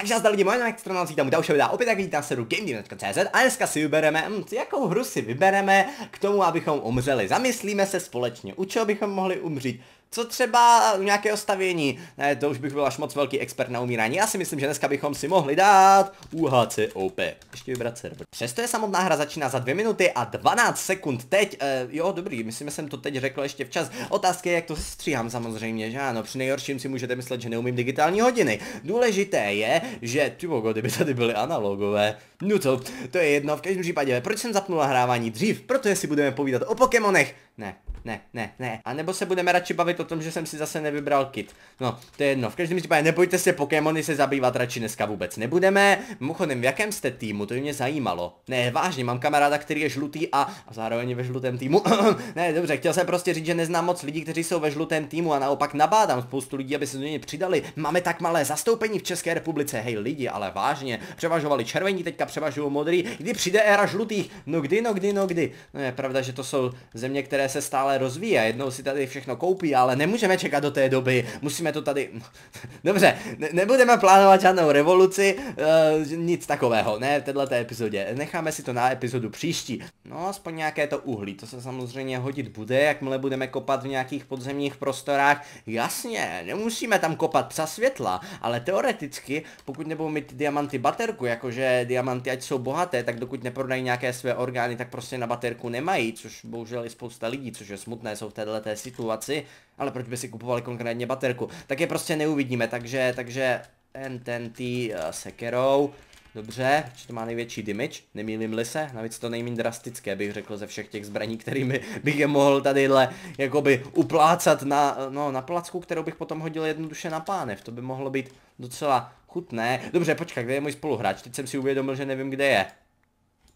Takže zdar lidi, moje na vítám tam dalšího videa opět tak vidíte na seru GameDeal.cz a dneska si vybereme, hm, jakou hru si vybereme k tomu, abychom umřeli. Zamyslíme se společně, u čeho bychom mohli umřít. Co třeba nějakého stavění? Ne, to už bych byl až moc velký expert na umírání. Já si myslím, že dneska bychom si mohli dát UHCOP. Ještě vybrat server. Přesto je samotná hra začíná za 2 minuty a 12 sekund teď. uh, jo, dobrý, myslím, že jsem to teď řekl ještě včas. Otázka je, jak to stříhám samozřejmě, že ano. Při nejhorším si můžete myslet, že neumím digitální hodiny. Důležité je, že ty bogo, by tady byly analogové. No to, to je jedno, v každém případě. Proč jsem zapnul hrávání dřív? Protože si budeme povídat o Pokémonech ne, ne, ne, ne. A nebo se budeme radši bavit o tom, že jsem si zase nevybral kit. No, to je jedno. V každém případě nebojte se, Pokémony se zabývat radši dneska vůbec nebudeme. Mimochodem, v jakém jste týmu, to by mě zajímalo. Ne, vážně, mám kamaráda, který je žlutý a, a zároveň ve žlutém týmu. ne, dobře, chtěl jsem prostě říct, že neznám moc lidí, kteří jsou ve žlutém týmu a naopak nabádám spoustu lidí, aby se do něj přidali. Máme tak malé zastoupení v České republice, hej lidi, ale vážně. Převažovali červení, teďka převažují modrý. Kdy přijde éra žlutých? No kdy, no kdy, no kdy. No je pravda, že to jsou země, které se stále rozvíjí a jednou si tady všechno koupí, ale nemůžeme čekat do té doby, musíme to tady... Dobře, ne- nebudeme plánovat žádnou revoluci, uh, nic takového, ne v této epizodě. Necháme si to na epizodu příští. No, aspoň nějaké to uhlí, to se samozřejmě hodit bude, jakmile budeme kopat v nějakých podzemních prostorách. Jasně, nemusíme tam kopat psa světla, ale teoreticky, pokud nebudou mít diamanty baterku, jakože diamanty ať jsou bohaté, tak dokud neprodají nějaké své orgány, tak prostě na baterku nemají, což bohužel i spousta lidí, což je smutné, jsou v této té situaci, ale proč by si kupovali konkrétně baterku? Tak je prostě neuvidíme, takže, takže NTNT eh, sekerou, Dobře, že to má největší damage, nemýlím-li se, navíc to nejméně drastické bych řekl ze všech těch zbraní, kterými bych je mohl tadyhle jakoby uplácat na, no, na placku, kterou bych potom hodil jednoduše na pánev, to by mohlo být docela chutné. Dobře, počkej, kde je můj spoluhráč, teď jsem si uvědomil, že nevím, kde je.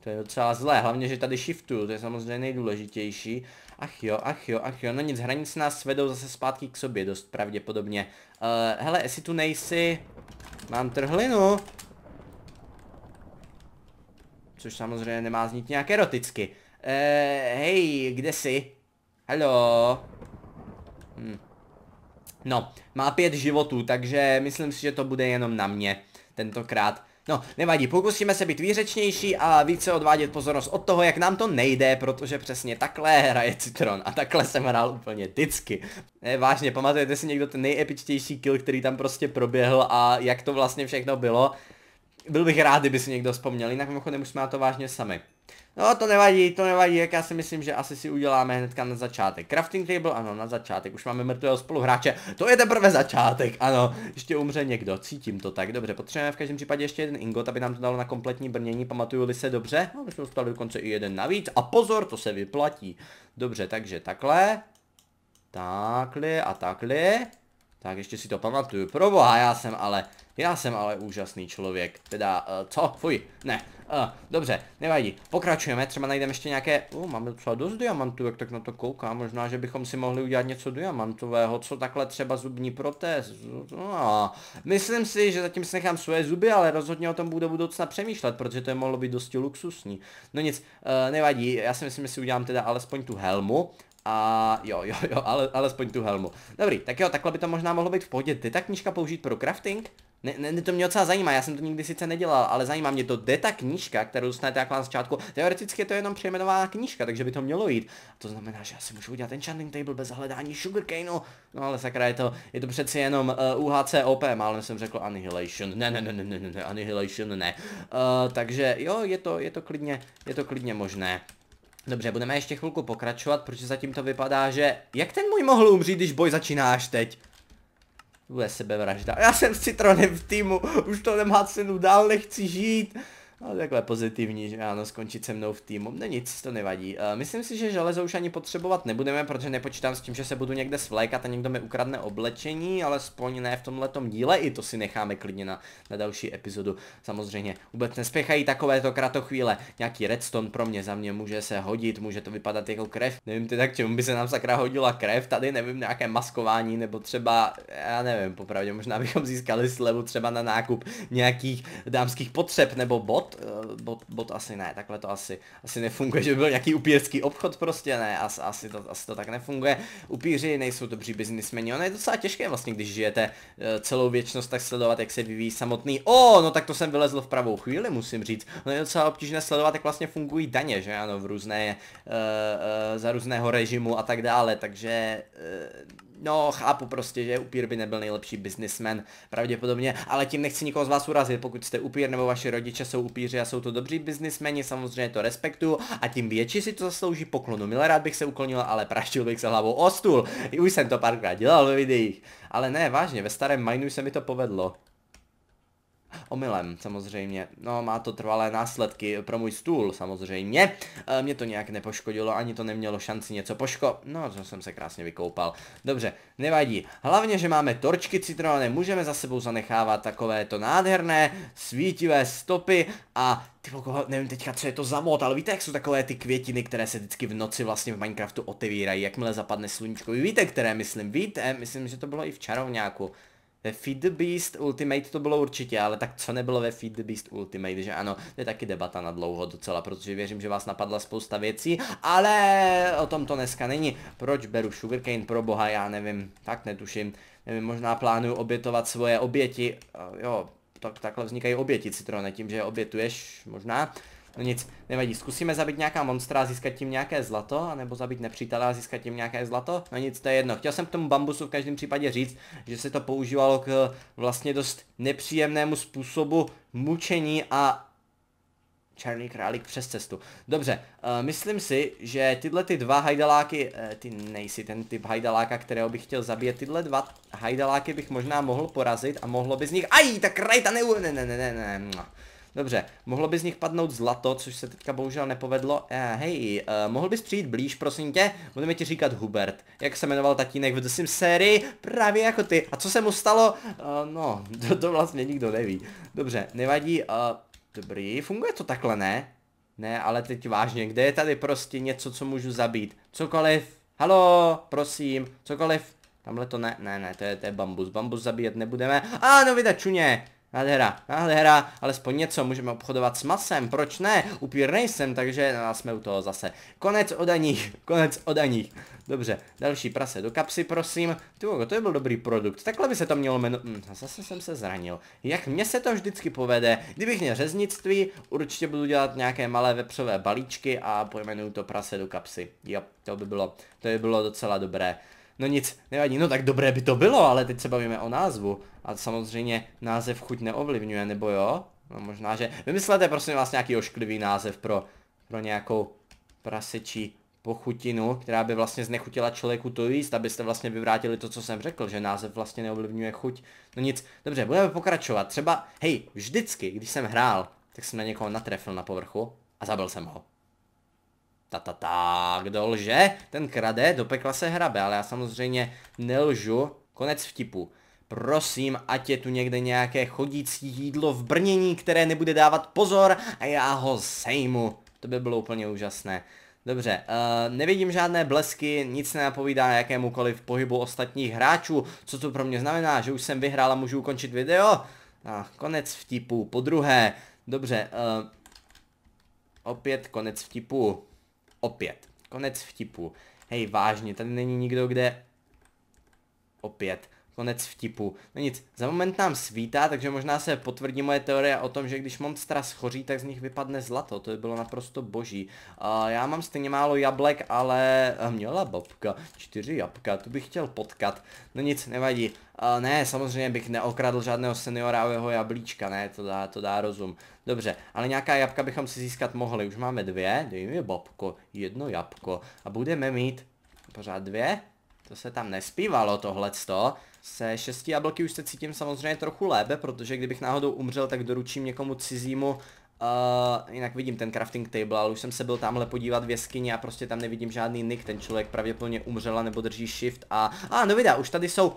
To je docela zlé, hlavně, že tady shiftu, to je samozřejmě nejdůležitější. Ach jo, ach jo, ach jo, no nic, hranice nás vedou zase zpátky k sobě, dost pravděpodobně. Uh, hele, jestli tu nejsi, mám trhlinu. Což samozřejmě nemá znít nějak eroticky. Uh, hej, kde jsi? Halo? Hm. No, má pět životů, takže myslím si, že to bude jenom na mě tentokrát. No, nevadí, pokusíme se být výřečnější a více odvádět pozornost od toho, jak nám to nejde, protože přesně takhle hraje Citron a takhle jsem hrál úplně vždycky. Ne, vážně, pamatujete si někdo ten nejepičtější kill, který tam prostě proběhl a jak to vlastně všechno bylo? Byl bych rád, kdyby si někdo vzpomněl, jinak mimochodem už jsme na to vážně sami. No to nevadí, to nevadí, jak já si myslím, že asi si uděláme hnedka na začátek. Crafting table, ano, na začátek, už máme mrtvého spoluhráče, to je teprve začátek, ano, ještě umře někdo, cítím to tak, dobře, potřebujeme v každém případě ještě jeden ingot, aby nám to dalo na kompletní brnění, pamatuju-li se dobře, no, my jsme dostali dokonce i jeden navíc a pozor, to se vyplatí. Dobře, takže takhle, takhle a takhle, tak ještě si to pamatuju. Proboha, já jsem ale, já jsem ale úžasný člověk. Teda, uh, co? Fuj, ne. Uh, dobře, nevadí. Pokračujeme, třeba najdeme ještě nějaké... Uh, máme docela dost diamantů, jak tak na to kouká. Možná, že bychom si mohli udělat něco diamantového. Co takhle třeba zubní protéz? No, myslím si, že zatím si nechám svoje zuby, ale rozhodně o tom budu budoucna přemýšlet, protože to je mohlo být dosti luxusní. No nic, uh, nevadí. Já si myslím, že si udělám teda alespoň tu helmu. A jo, jo, jo, ale, alespoň tu helmu. Dobrý, tak jo, takhle by to možná mohlo být v pohodě. Jde ta knížka použít pro crafting? Ne, ne, to mě docela zajímá, já jsem to nikdy sice nedělal, ale zajímá mě to, jde ta knížka, kterou dostanete jako na začátku. Teoreticky je to jenom přejmenovaná knížka, takže by to mělo jít. A to znamená, že já si můžu udělat enchanting table bez hledání sugarcane. No ale sakra, je to, je to přeci jenom uh, eh, UHC OP, málem jsem řekl Annihilation. Ne, ne, ne, ne, ne, ne, Annihilation ne. Uh, takže jo, je to, je to klidně, je to klidně možné. Dobře, budeme ještě chvilku pokračovat, protože zatím to vypadá, že... Jak ten můj mohl umřít, když boj začínáš teď? Bude sebevražda. Já jsem s Citronem v týmu, už to nemá cenu, dál nechci žít. No, takhle pozitivní, že ano, skončit se mnou v týmu. ne, nic, to nevadí. Uh, myslím si, že železo už ani potřebovat nebudeme, protože nepočítám s tím, že se budu někde svlékat a někdo mi ukradne oblečení, sponě ne v tomhletom díle, i to si necháme klidně na, na další epizodu. Samozřejmě vůbec nespěchají takovéto kratochvíle. Nějaký redstone pro mě za mě může se hodit, může to vypadat jako krev. Nevím teda, k čemu by se nám sakra hodila krev, tady nevím, nějaké maskování, nebo třeba, já nevím, popravdě, možná bychom získali slevu třeba na nákup nějakých dámských potřeb nebo bot bot, eh, bot, bot asi ne, takhle to asi, asi nefunguje, že by byl nějaký upírský obchod prostě ne, as, asi, to, asi to tak nefunguje. Upíři nejsou dobří biznismeni, ono je docela těžké vlastně, když žijete eh, celou věčnost, tak sledovat, jak se vyvíjí samotný. O, no tak to jsem vylezl v pravou chvíli, musím říct. No je docela obtížné sledovat, jak vlastně fungují daně, že ano, v různé, uh, uh, za různého režimu a tak dále, takže uh, No, chápu prostě, že upír by nebyl nejlepší businessman, pravděpodobně, ale tím nechci nikoho z vás urazit, pokud jste upír nebo vaši rodiče jsou upíři a jsou to dobří biznismeni, samozřejmě to respektu a tím větší si to zaslouží poklonu. Milé rád bych se uklonil, ale praštil bych se hlavou o stůl. Už jsem to párkrát dělal ve videích. Ale ne, vážně, ve starém Mineu se mi to povedlo omylem samozřejmě. No má to trvalé následky pro můj stůl samozřejmě. E, mě to nějak nepoškodilo, ani to nemělo šanci něco poško... No, to jsem se krásně vykoupal. Dobře, nevadí. Hlavně, že máme torčky citronové, můžeme za sebou zanechávat takovéto nádherné svítivé stopy a ty koho, nevím teďka, co je to za mod, ale víte, jak jsou takové ty květiny, které se vždycky v noci vlastně v Minecraftu otevírají, jakmile zapadne sluníčko. víte, které myslím, víte, myslím, že to bylo i v čarovňáku. Ve Feed the Beast Ultimate to bylo určitě, ale tak co nebylo ve Feed the Beast Ultimate, že ano, to je taky debata na dlouho docela, protože věřím, že vás napadla spousta věcí, ale o tom to dneska není. Proč beru Sugarcane pro boha, já nevím, tak netuším, nevím, možná plánuju obětovat svoje oběti, eh, jo, tak, takhle vznikají oběti citrone, tím, že je obětuješ, možná. No nic, nevadí, zkusíme zabít nějaká monstra a získat tím nějaké zlato, anebo zabít nepřítele a získat tím nějaké zlato. No nic, to je jedno. Chtěl jsem k tomu bambusu v každém případě říct, že se to používalo k vlastně dost nepříjemnému způsobu mučení a Černý králík přes cestu. Dobře, uh, myslím si, že tyhle ty dva hajdaláky, uh, ty nejsi ten typ hajdaláka, kterého bych chtěl zabít, tyhle dva hajdaláky bych možná mohl porazit a mohlo by z nich, aj, tak rajta, ne, ne, ne, ne, ne, ne. Dobře, mohlo by z nich padnout zlato, což se teďka bohužel nepovedlo. Uh, hej, uh, mohl bys přijít blíž, prosím tě? Budeme ti říkat Hubert. Jak se jmenoval tatínek v The sérii? Právě jako ty. A co se mu stalo? Uh, no, to, to vlastně nikdo neví. Dobře, nevadí. Uh, dobrý, funguje to takhle, ne? Ne, ale teď vážně, kde je tady prostě něco, co můžu zabít? Cokoliv. Halo, prosím, cokoliv. Tamhle to ne, ne, ne, to je, to je bambus. Bambus zabíjet nebudeme. A, ah, no vida čuně. Nádhera, nádhera, alespoň něco, můžeme obchodovat s masem, proč ne? Upír nejsem, takže no, jsme u toho zase. Konec o daních, konec o daních. Dobře, další prase do kapsy, prosím. Ty to je byl dobrý produkt, takhle by se to mělo jmenovat. Hm, zase jsem se zranil. Jak mně se to vždycky povede, kdybych měl řeznictví, určitě budu dělat nějaké malé vepřové balíčky a pojmenuju to prase do kapsy. Jo, to by bylo, to by bylo docela dobré. No nic, nevadí, no tak dobré by to bylo, ale teď se bavíme o názvu. A samozřejmě název chuť neovlivňuje, nebo jo? No možná, že vymyslete prosím vás nějaký ošklivý název pro, pro nějakou prasečí pochutinu, která by vlastně znechutila člověku to jíst, abyste vlastně vyvrátili to, co jsem řekl, že název vlastně neovlivňuje chuť. No nic, dobře, budeme pokračovat. Třeba, hej, vždycky, když jsem hrál, tak jsem na někoho natrefil na povrchu a zabil jsem ho ta, ta, ta, kdo lže, ten krade, do pekla se hrabe, ale já samozřejmě nelžu, konec vtipu. Prosím, ať je tu někde nějaké chodící jídlo v brnění, které nebude dávat pozor a já ho sejmu. To by bylo úplně úžasné. Dobře, uh, nevidím žádné blesky, nic nenapovídá jakémukoliv pohybu ostatních hráčů, co to pro mě znamená, že už jsem vyhrál a můžu ukončit video? A ah, konec vtipu, po druhé. Dobře, uh, opět konec vtipu. Opět. Konec vtipu. Hej, vážně, tady není nikdo, kde... Opět. Konec vtipu. No nic, za moment nám svítá, takže možná se potvrdí moje teorie o tom, že když monstra schoří, tak z nich vypadne zlato. To by bylo naprosto boží. Uh, já mám stejně málo jablek, ale eh, měla babka. Čtyři jabka, tu bych chtěl potkat. No nic, nevadí. Uh, ne, samozřejmě bych neokradl žádného seniora jeho jablíčka, ne, to dá, to dá rozum. Dobře, ale nějaká jabka bychom si získat mohli. Už máme dvě, dej mi babko, jedno jabko. A budeme mít pořád dvě, to se tam nespívalo tohleto. Se šesti jablky už se cítím samozřejmě trochu lépe, protože kdybych náhodou umřel, tak doručím někomu cizímu Uh, jinak vidím ten crafting table, ale už jsem se byl tamhle podívat v jeskyni a prostě tam nevidím žádný nick, ten člověk pravděpodobně umřela nebo drží shift a... A ah, no videa, už tady jsou...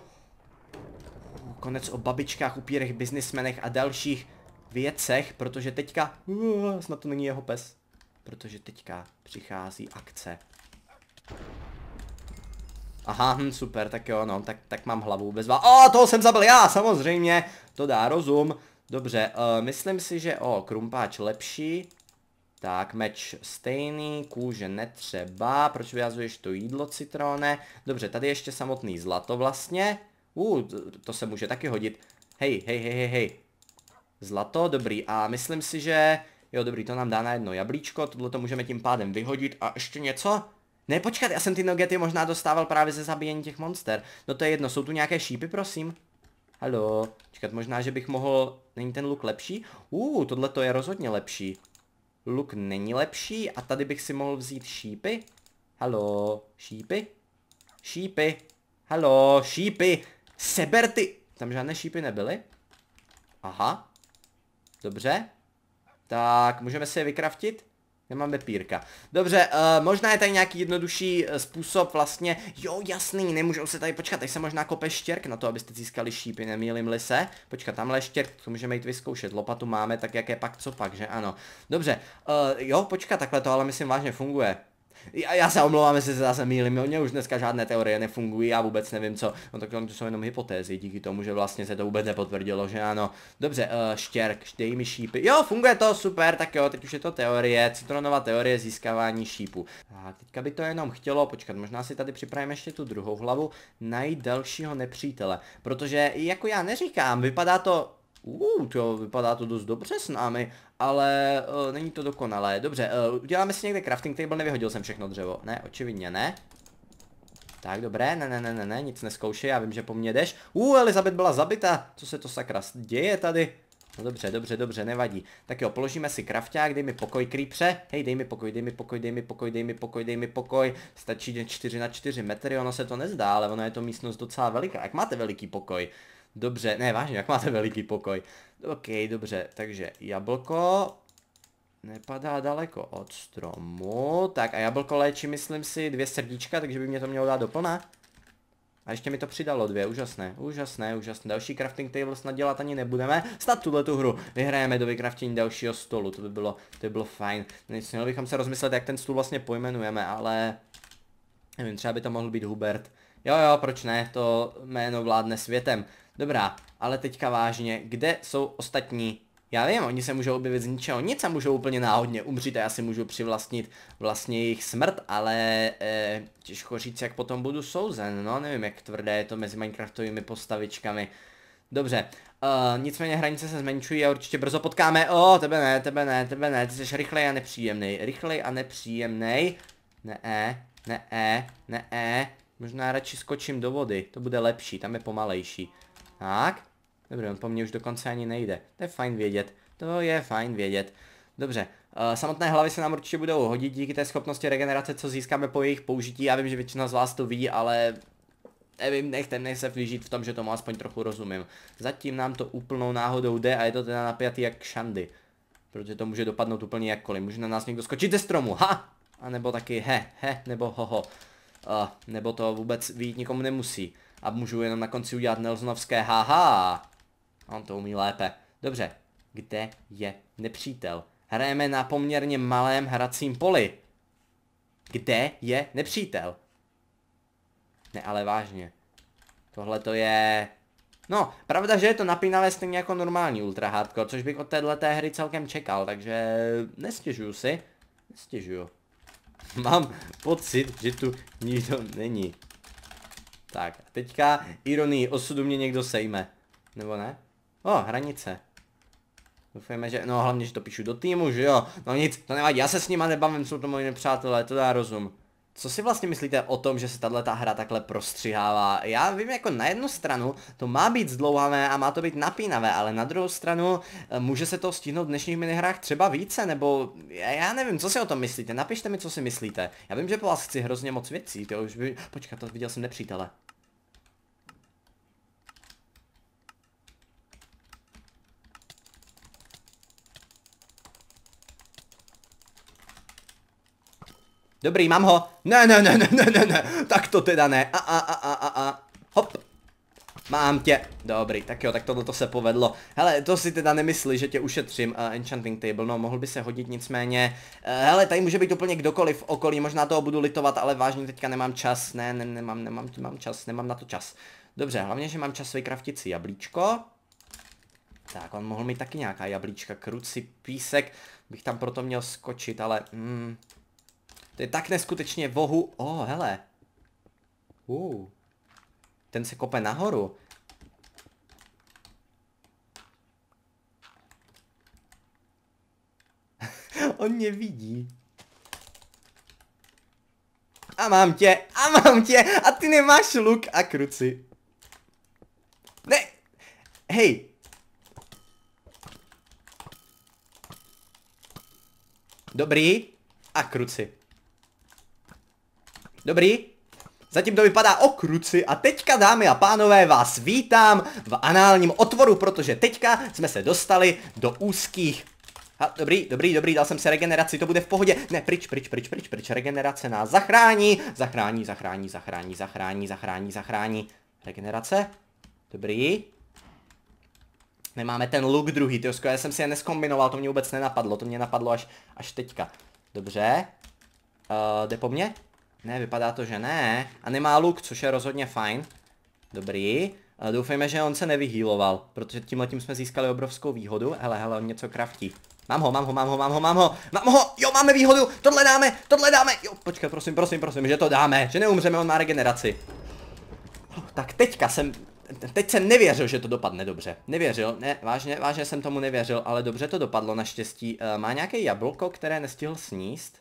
Konec o babičkách, upírech, biznismenech a dalších věcech, protože teďka... Uh, snad to není jeho pes. Protože teďka přichází akce Aha, hm, super, tak jo, no, tak, tak mám hlavu bez vás. O, toho jsem zabil já, samozřejmě, to dá rozum. Dobře, uh, myslím si, že o, krumpáč lepší. Tak, meč stejný, kůže netřeba, proč vyjazuješ to jídlo, citrone? Dobře, tady ještě samotný zlato vlastně. Uh, to, to se může taky hodit. Hej, hej, hej, hej, hej. Zlato, dobrý, a myslím si, že... Jo, dobrý, to nám dá na jedno jablíčko, tohle to můžeme tím pádem vyhodit a ještě něco? Ne, počkat, já jsem ty nogety možná dostával právě ze zabíjení těch monster. No to je jedno, jsou tu nějaké šípy, prosím? Halo, Počkat, možná, že bych mohl... Není ten luk lepší? Uh, tohle to je rozhodně lepší. Luk není lepší a tady bych si mohl vzít šípy? Halo, šípy? Šípy. Halo, šípy. Seber ty. Tam žádné šípy nebyly. Aha. Dobře. Tak, můžeme si je vykraftit? Nemám bepírka. Dobře, uh, možná je tady nějaký jednodušší eh, způsob vlastně, jo jasný, nemůžou se tady počkat, tak se možná kope štěrk na to, abyste získali šípy, nemýlím li se. Počkat, tamhle štěrk, to můžeme jít vyzkoušet, lopatu máme, tak jaké pak co pak, že ano. Dobře, uh, jo, počkat, takhle to ale myslím vážně funguje. Já, já se omlouvám, jestli se zase mýlím, mě už dneska žádné teorie nefungují, já vůbec nevím co. No tak to jsou jenom hypotézy, díky tomu, že vlastně se to vůbec nepotvrdilo, že ano. Dobře, uh, štěrk, dej mi šípy. Jo, funguje to, super, tak jo, teď už je to teorie, citronová teorie získávání šípu. A teďka by to jenom chtělo, počkat, možná si tady připravím ještě tu druhou hlavu, najít dalšího nepřítele. Protože jako já neříkám, vypadá to Uuu, uh, to vypadá to dost dobře s námi, ale uh, není to dokonalé. Dobře, uh, uděláme si někde crafting table, nevyhodil jsem všechno dřevo. Ne, očividně ne. Tak dobré, ne, ne, ne, ne, ne, nic neskoušej, já vím, že po mně jdeš. Uuu, uh, Elizabeth byla zabita, co se to sakra děje tady? No dobře, dobře, dobře, nevadí. Tak jo, položíme si krafták, dej mi pokoj, creepře. Hej, dej mi pokoj, dej mi pokoj, dej mi pokoj, dej mi pokoj, dej mi pokoj. Stačí 4 na 4 metry, ono se to nezdá, ale ono je to místnost docela veliká. Jak máte veliký pokoj? Dobře, ne, vážně, jak máte veliký pokoj. OK, dobře, takže jablko nepadá daleko od stromu. Tak a jablko léčí, myslím si, dvě srdíčka, takže by mě to mělo dát doplna. A ještě mi to přidalo dvě, úžasné, úžasné, úžasné. Další crafting table snad dělat ani nebudeme. Snad tuhle tu hru vyhrajeme do vycraftění dalšího stolu, to by bylo, to by bylo fajn. Nic, měli bychom se rozmyslet, jak ten stůl vlastně pojmenujeme, ale... Nevím, třeba by to mohl být Hubert. Jo, jo, proč ne, to jméno vládne světem. Dobrá, ale teďka vážně, kde jsou ostatní? Já vím, oni se můžou objevit z ničeho nic a můžou úplně náhodně umřít a já si můžu přivlastnit vlastně jejich smrt, ale e, těžko říct, jak potom budu souzen, no nevím, jak tvrdé je to mezi Minecraftovými postavičkami. Dobře, uh, nicméně hranice se zmenšují a určitě brzo potkáme, o, oh, tebe ne, tebe ne, tebe ne, ty jsi rychlej a nepříjemnej, rychlej a nepříjemnej, ne, e, ne, e, ne, e, možná radši skočím do vody, to bude lepší, tam je pomalejší. Tak. Dobře, on po mně už dokonce ani nejde. To je fajn vědět. To je fajn vědět. Dobře, eh, samotné hlavy se nám určitě budou hodit díky té schopnosti regenerace, co získáme po jejich použití. Já vím, že většina z vás to ví, ale nevím, nechte mě se vyžít v tom, že tomu aspoň trochu rozumím. Zatím nám to úplnou náhodou jde a je to teda napjatý jak šandy. Protože to může dopadnout úplně jakkoliv. Může na nás někdo skočit ze stromu, ha! A nebo taky he, he, nebo hoho. Uh, eh, nebo to vůbec vidět nikomu nemusí a můžu jenom na konci udělat Nelsonovské haha. On to umí lépe. Dobře, kde je nepřítel? Hrajeme na poměrně malém hracím poli. Kde je nepřítel? Ne, ale vážně. Tohle to je... No, pravda, že je to napínavé stejně jako normální ultra hardcore, což bych od téhleté hry celkem čekal, takže nestěžuju si. Nestěžuju. Mám pocit, že tu nikdo není. Tak, a teďka ironii osudu mě někdo sejme. Nebo ne? O, hranice. Doufujeme, že... No hlavně, že to píšu do týmu, že jo? No nic, to nevadí, já se s nima nebavím, jsou to moji nepřátelé, to dá rozum. Co si vlastně myslíte o tom, že se tahle ta hra takhle prostřihává? Já vím, jako na jednu stranu to má být zdlouhavé a má to být napínavé, ale na druhou stranu eh, může se to stihnout v dnešních minihrách třeba více, nebo já nevím, co si o tom myslíte, napište mi, co si myslíte. Já vím, že po vás chci hrozně moc věcí, to už by... Počkat, to viděl jsem nepřítele. Dobrý, mám ho. Ne, ne, ne, ne, ne, ne, ne. Tak to teda ne. A, a, a, a, a, a. Hop. Mám tě. Dobrý, tak jo, tak tohle to se povedlo. Hele, to si teda nemyslí, že tě ušetřím, uh, enchanting table, no mohl by se hodit nicméně. Uh, hele, tady může být úplně kdokoliv v okolí, možná toho budu litovat, ale vážně teďka nemám čas, ne, ne, nemám, nemám, nemám čas, nemám na to čas. Dobře, hlavně, že mám čas vykraftit si jablíčko. Tak, on mohl mít taky nějaká jablíčka, kruci, písek, bych tam proto měl skočit, ale... Mm, to je tak neskutečně vohu. O, oh, hele. Uh. Ten se kope nahoru. On mě vidí. A mám tě, a mám tě, a ty nemáš luk a kruci. Ne, hej. Dobrý, a kruci. Dobrý. Zatím to vypadá o kruci a teďka dámy a pánové vás vítám v análním otvoru, protože teďka jsme se dostali do úzkých Ha, dobrý, dobrý, dobrý, dal jsem se regeneraci, to bude v pohodě. Ne, pryč, pryč, pryč, pryč, pryč, regenerace nás zachrání. Zachrání, zachrání, zachrání, zachrání, zachrání, zachrání. Regenerace? Dobrý. Nemáme ten look druhý, ty já jsem si je neskombinoval, to mě vůbec nenapadlo, to mě napadlo až, až teďka. Dobře. Uh, jde po mně? Ne, vypadá to, že ne. A nemá luk, což je rozhodně fajn. Dobrý. Doufejme, že on se nevyhýloval, protože tímhletím jsme získali obrovskou výhodu. Hele, hele, on něco kraftí. Mám ho, mám ho, mám ho, mám ho, mám ho, mám ho, jo, máme výhodu, tohle dáme, tohle dáme, jo, počkej, prosím, prosím, prosím, že to dáme, že neumřeme, on má regeneraci. Oh, tak teďka jsem, teď jsem nevěřil, že to dopadne dobře, nevěřil, ne, vážně, vážně jsem tomu nevěřil, ale dobře to dopadlo naštěstí. Eh, má nějaké jablko, které nestihl sníst?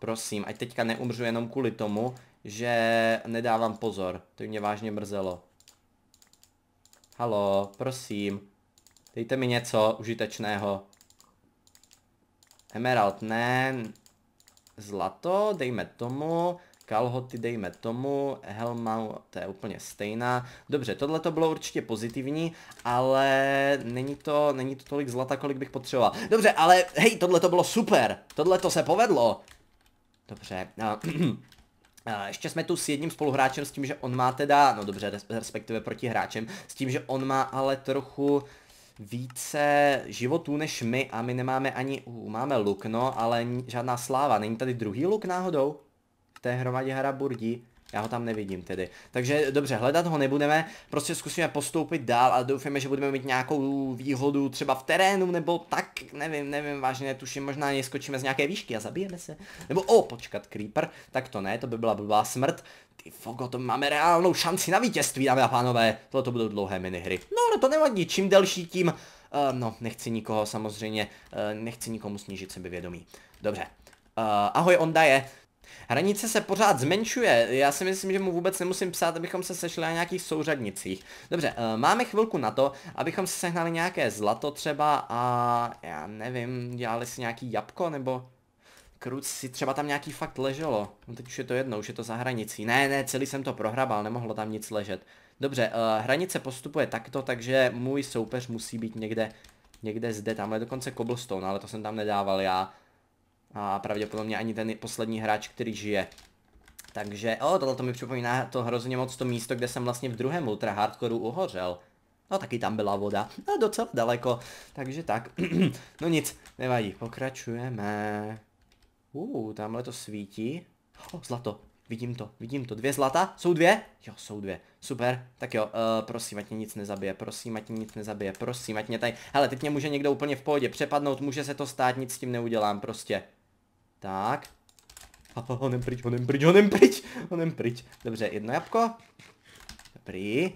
Prosím, ať teďka neumřu jenom kvůli tomu, že nedávám pozor. To mě vážně mrzelo. Halo, prosím. Dejte mi něco užitečného. Emerald ne. Zlato, dejme tomu. Kalhoty dejme tomu. Helma, to je úplně stejná. Dobře, tohle to bylo určitě pozitivní, ale není to, není to tolik zlata, kolik bych potřeboval. Dobře, ale hej, tohle to bylo super. Tohle to se povedlo. Dobře. Uh, ještě jsme tu s jedním spoluhráčem s tím, že on má teda, no dobře, respektive proti hráčem, s tím, že on má ale trochu více životů než my a my nemáme ani, uh, máme luk, no, ale žádná sláva. Není tady druhý luk náhodou? V té hromadě Burdi. Já ho tam nevidím tedy. Takže dobře, hledat ho nebudeme, prostě zkusíme postoupit dál a doufáme, že budeme mít nějakou výhodu třeba v terénu, nebo tak, nevím, nevím, vážně netuším, možná neskočíme z nějaké výšky a zabijeme se. Nebo o, počkat, Creeper, tak to ne, to by byla blbá smrt. Ty fogo, to máme reálnou šanci na vítězství, dámy a pánové. Tohle to budou dlouhé minihry. No, ale no, to nevadí, čím delší, tím, uh, no, nechci nikoho samozřejmě, uh, nechci nikomu snížit sebevědomí. Dobře. Uh, ahoj, Onda je. Hranice se pořád zmenšuje, já si myslím, že mu vůbec nemusím psát, abychom se sešli na nějakých souřadnicích. Dobře, eh, máme chvilku na to, abychom se sehnali nějaké zlato třeba a já nevím, dělali si nějaký jabko nebo... Kruc si třeba tam nějaký fakt leželo. No teď už je to jedno, už je to za hranicí. Ne, ne, celý jsem to prohrabal, nemohlo tam nic ležet. Dobře, uh, hranice postupuje takto, takže můj soupeř musí být někde, někde zde, tamhle dokonce cobblestone, ale to jsem tam nedával já. A pravděpodobně ani ten poslední hráč, který žije. Takže, o, tohle to mi připomíná to hrozně moc to místo, kde jsem vlastně v druhém ultra hardcoreu uhořel. No taky tam byla voda. No docela daleko. Takže tak. no nic, nevadí. Pokračujeme. Uh, tamhle to svítí. o, zlato. Vidím to, vidím to. Dvě zlata? Jsou dvě? Jo, jsou dvě. Super. Tak jo, uh, prosím, ať mě nic nezabije, prosím, ať mě nic nezabije, prosím, ať mě tady... Hele, teď mě může někdo úplně v pohodě přepadnout, může se to stát, nic s tím neudělám prostě. Tak. Oh, honem pryč, honem pryč, honem pryč, honem pryč. Dobře, jedno jabko. Dobrý.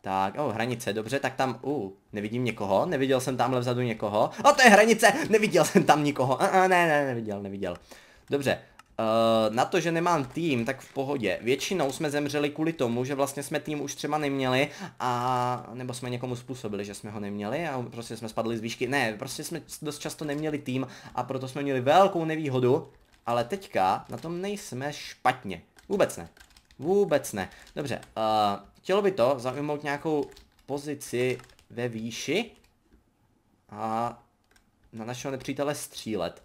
Tak, o, oh, hranice, dobře, tak tam, u, uh, nevidím někoho, neviděl jsem tamhle vzadu někoho. Oh, to je hranice, neviděl jsem tam nikoho, a, uh, a, uh, ne, ne, neviděl, neviděl. Dobře, Uh, na to, že nemám tým, tak v pohodě. Většinou jsme zemřeli kvůli tomu, že vlastně jsme tým už třeba neměli a nebo jsme někomu způsobili, že jsme ho neměli a prostě jsme spadli z výšky. Ne, prostě jsme dost často neměli tým a proto jsme měli velkou nevýhodu, ale teďka na tom nejsme špatně. Vůbec ne. Vůbec ne. Dobře, uh, chtělo by to zaujmout nějakou pozici ve výši a na našeho nepřítele střílet.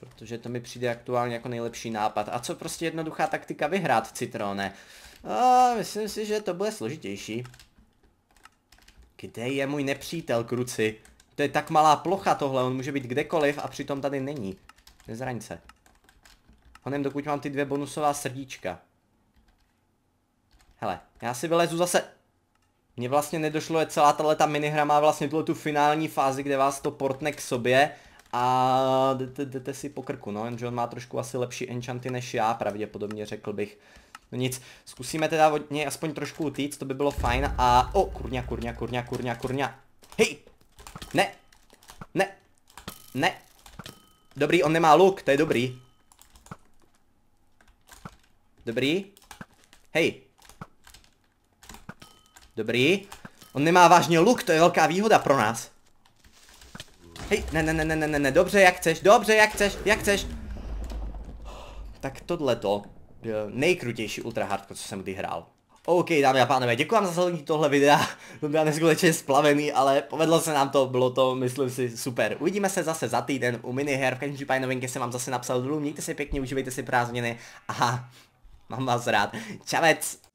Protože to mi přijde aktuálně jako nejlepší nápad. A co prostě jednoduchá taktika vyhrát v Citrone? A myslím si, že to bude složitější. Kde je můj nepřítel, kruci? To je tak malá plocha tohle, on může být kdekoliv a přitom tady není. Nezraň se. Honem, dokud mám ty dvě bonusová srdíčka. Hele, já si vylezu zase... Mně vlastně nedošlo, je celá tahle ta minihra má vlastně tu finální fázi, kde vás to portne k sobě a jdete, jdete si po krku, no, jenže on má trošku asi lepší enchanty než já, pravděpodobně řekl bych. No nic, zkusíme teda od něj aspoň trošku utíct, to by bylo fajn a... O, kurňa, kurňa, kurňa, kurňa, kurňa. Hej! Ne! Ne! Ne! Dobrý, on nemá luk, to je dobrý. Dobrý. Hej. Dobrý. On nemá vážně luk, to je velká výhoda pro nás. Hej, ne, ne, ne, ne, ne, ne, ne, dobře, jak chceš, dobře, jak chceš, jak chceš. Tak tohle to nejkrutější ultra hardko, co jsem kdy hrál. OK, dámy a pánové, děkuji vám za sledování tohle videa, to byl neskutečně splavený, ale povedlo se nám to, bylo to, myslím si, super. Uvidíme se zase za týden u miniher, v každém případě novinky jsem vám zase napsal dolů, mějte se pěkně, užívejte si prázdniny a mám vás rád. Čavec!